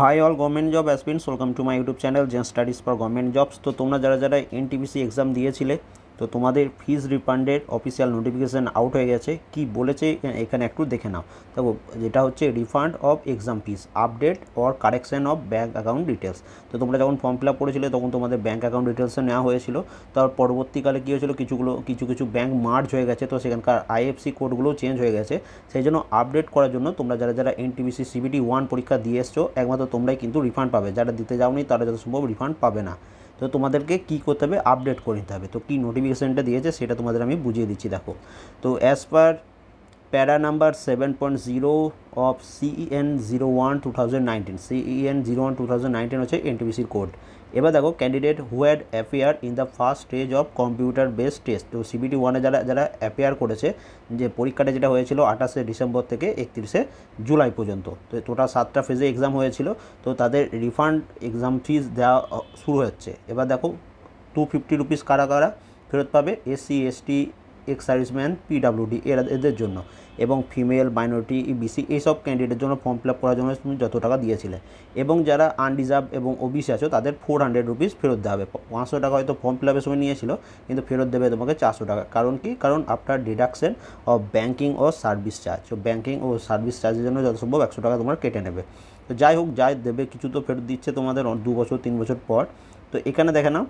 high all government job aspirants welcome to my YouTube channel gen studies for government jobs তো তোমরা যারা যারা NTPC exam দিয়েছিলে তো তোমাদের ফিজ রিফান্ডের অফিসিয়াল নোটিফিকেশান আউট হয়ে গেছে কি বলেছে এখানে একটু দেখে নাও দেখো যেটা হচ্ছে refund of exam fees update or correction of bank account details তো তোমরা যখন ফর্ম ফিল আপ করেছিলে তখন তোমাদের ব্যাঙ্ক অ্যাকাউন্ট ডিটেলসে নেওয়া হয়েছিল তার পরবর্তীকালে কী হয়েছিল কিছুগুলো কিছু কিছু ব্যাঙ্ক মার্জ হয়ে গেছে তো সেখানকার আইএফসি কোডগুলো চেঞ্জ হয়ে গেছে সেই জন্য আপডেট করার জন্য তোমরা যারা যারা এনটিবিসি সিবিটি ওয়ান পরীক্ষা দিয়ে এসছো একমাত্র তোমরাই কিন্তু রিফান্ড পাবে যারা দিতে যাওনি তারা যত সম্ভব রিফান্ড পাবে না তো তোমাদেরকে কি করতে হবে আপডেট করে নিতে হবে তো কি নোটিফিকেশানটা দিয়েছে সেটা তোমাদের আমি বুঝিয়ে দিচ্ছি দেখো তো as per para number seven point zero of CEN zero one two thousand nineteen CEN zero one two thousand nineteen হচ্ছে এনটিপিসির কোড এবার দেখো candidate who had appear in the first stage of computer base test তো CBT ওয়ানে যারা যারা appear করেছে যে পরীক্ষাটা যেটা হয়েছিল আঠাশে ডিসেম্বর থেকে একত্রিশে জুলাই পর্যন্ত তো টোটাল সাতটা ফেজে এক্সাম হয়েছিল তো তাদের রিফান্ড এক্সাম ফিজ দেওয়া শুরু হচ্ছে এবার দেখো টু ফিফটি রুপিস কারা কারা ফেরত পাবে SC ST ex serviceman PWD এরা এদের জন্য এবং ফিমেল মাইনরিটি ইবিসি এইসব ক্যান্ডিডেটের জন্য ফর্ম ফিল আপ করার জন্য তুমি যত টাকা দিয়েছিলে এবং যারা আনডিজার্ভ এবং ওবিসি আছো তাদের ফোর হান্ড্রেড রুপিস ফেরত দেওয়া হবে পাঁচশো টাকা হয়তো ফর্ম ফিল আপের সময় নিয়েছিল কিন্তু ফেরত দেবে তোমাকে চারশো টাকা কারণ কি কারণ আফটার ডিডাকশন অফ ব্যাঙ্কিং ও সার্ভিস চার্জ ব্যাঙ্কিং ও সার্ভিস চার্জের জন্য যত সম্ভব একশো টাকা তোমার কেটে নেবে তো যাই হোক যাই দেবে কিছু তো ফেরত দিচ্ছে তোমাদের দু বছর তিন বছর পর তো এখানে দেখে না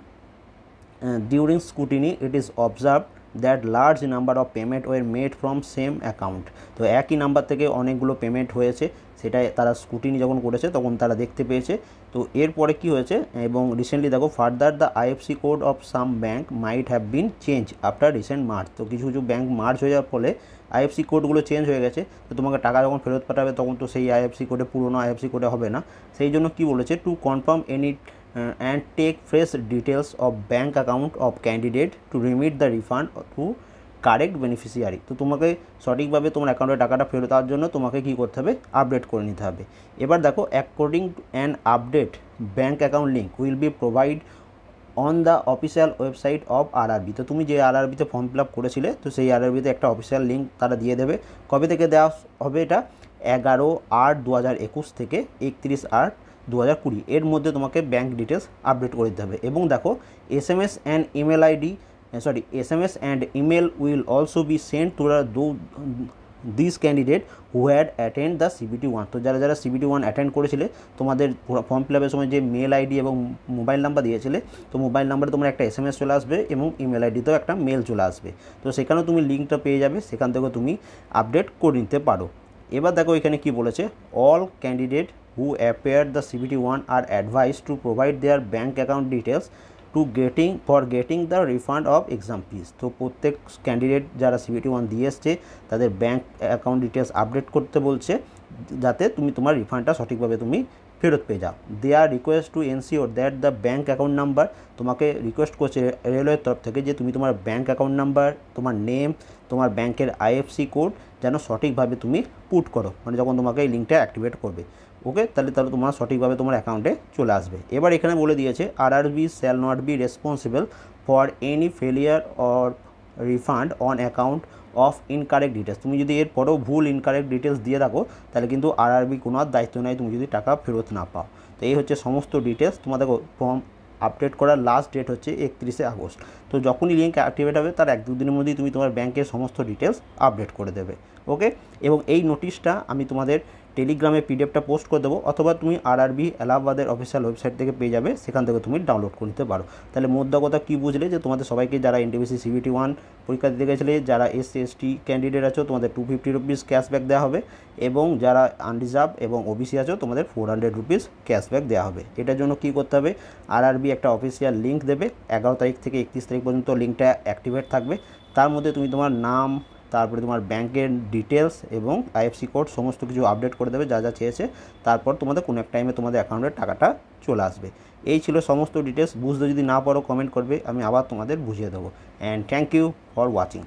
during scrutiny it is observed that large number of payment were made from same account তো একই নাম্বার থেকে অনেকগুলো পেমেন্ট হয়েছে সেটা তারা স্কুটিনি যখন করেছে তখন তারা দেখতে পেয়েছে তো এরপরে কি হয়েছে এবং রিসেন্টলি দেখো further the IFSC code of some bank might have been change after recent March তো কিছু কিছু ব্যাঙ্ক মার্চ হয়ে যাওয়ার ফলে আইএফসি কোডগুলো চেঞ্জ হয়ে গেছে তো তোমাকে টাকা যখন ফেরত পাঠাবে তখন তো সেই আইএফসি কোডে পুরনো আইএফসি কোডে হবে না সেই জন্য কি বলেছে to confirm any uh, and take fresh details of bank account of candidate to remit the refund to correct beneficiary তো তোমাকে সঠিকভাবে তোমার অ্যাকাউন্টে টাকাটা ফেরত দেওয়ার জন্য তোমাকে কি করতে হবে আপডেট করে নিতে হবে এবার দেখো according and update bank account link will be provide on the official website of RRB তো তুমি যে আরআরবিতে ফর্ম ফিল আপ করেছিলে তো সেই আরআরবিতে একটা অফিসিয়াল লিঙ্ক তারা দিয়ে দেবে কবে থেকে দেওয়া হবে এটা এগারো আট দু থেকে একত্রিশ আট দু এর মধ্যে তোমাকে ব্যাঙ্ক ডিটেলস আপডেট করে দিতে হবে এবং দেখো S M S and email ID sorry S M S and email will also be send to those this candidate who had attend the CBT one তো যারা যারা সিবিটি ওয়ান অ্যাটেন্ড করেছিলে তোমাদের ফর্ম ফিল আপের সময় যে mail ID এবং mobile number দিয়েছিলে তো মোবাইল নাম্বারে তোমার একটা এস এম এস চলে আসবে এবং ইমেল আইডিতেও একটা মেল চলে আসবে তো সেখানেও তুমি লিঙ্কটা পেয়ে যাবে সেখান থেকেও তুমি আপডেট করে নিতে পারো এবার দেখো এখানে কি বলেছে all candidate who appeared the CBT1 are advised to provide their bank account details to getting for getting the refund of exam fees তো প্রত্যেক ক্যান্ডিডেট যারা সিবিটি ওয়ান দিয়ে এসছে তাদের ব্যাঙ্ক অ্যাকাউন্ট ডিটেলস আপডেট করতে বলছে যাতে তুমি তোমার রিফান্ডটা সঠিকভাবে তুমি ফেরত পেয়ে যাও they are request to ensure that the bank account number তোমাকে রিকোয়েস্ট করছে রেলওয়ের তরফ থেকে যে তুমি তোমার ব্যাঙ্ক অ্যাকাউন্ট নাম্বার তোমার নেম তোমার ব্যাঙ্কের আইএফসি কোড যেন সঠিকভাবে তুমি পুট করো মানে যখন তোমাকে এই লিঙ্কটা অ্যাক্টিভেট করবে ওকে তাহলে তাহলে তোমার সঠিকভাবে তোমার অ্যাকাউন্টে চলে আসবে এবার এখানে বলে দিয়েছে R R B shall not be responsible for any failure or refund on account of incorrect details তুমি যদি এরপরেও ভুল ইনকারেক্ট ডিটেলস দিয়ে থাকো তাহলে কিন্তু আরআরবি কোনো আর দায়িত্ব নেয় তুমি যদি টাকা ফেরত না পাও তো এই হচ্ছে সমস্ত ডিটেলস তোমাদের ফর্ম আপডেট করার লাস্ট ডেট হচ্ছে একত্রিশে আগস্ট তো যখনই লিঙ্ক অ্যাক্টিভেট হবে তার এক দুদিনের মধ্যেই তুমি তোমার ব্যাংকের সমস্ত ডিটেলস আপডেট করে দেবে ওকে এবং এই নোটিশটা আমি তোমাদের টেলিগ্রামে পিডিএফটা পোস্ট করে দেবো অথবা তুমি আরআরবি এলাহাবাদের অফিসিয়াল ওয়েবসাইট থেকে পেয়ে যাবে সেখান থেকে তুমি ডাউনলোড করে নিতে পারো তাহলে মোদ্দা কথা কী বুঝলে যে তোমাদের সবাইকে যারা এনটিবিসি সিবিটি ওয়ান পরীক্ষা দিতে গেছিলে যারা এস এসটি ক্যান্ডিডেট আছো তোমাদের টু ফিফটি রুপিস ক্যাশব্যাক দেওয়া হবে এবং যারা আনরিজার্ভ এবং ওবিসি আছো তোমাদের ফোর হান্ড্রেড রুপিস ক্যাশব্যাক দেওয়া হবে এটার জন্য কী করতে হবে আরআরবি একটা অফিসিয়াল লিঙ্ক দেবে এগারো তারিখ থেকে একত্রিশ তারিখ পর্যন্ত লিঙ্কটা অ্যাক্টিভেট থাকবে তার মধ্যে তুমি তোমার নাম তারপরে তোমার ব্যাংকের ডিটেলস এবং আইএফসি কোড সমস্ত কিছু আপডেট করে দেবে যা যা চেয়েছে তারপর তোমাদের কোনো এক টাইমে তোমাদের অ্যাকাউন্টে টাকাটা চলে আসবে এই ছিল সমস্ত ডিটেলস বুঝতে যদি না পারো কমেন্ট করবে আমি আবার তোমাদের বুঝিয়ে দেবো and thank you for watching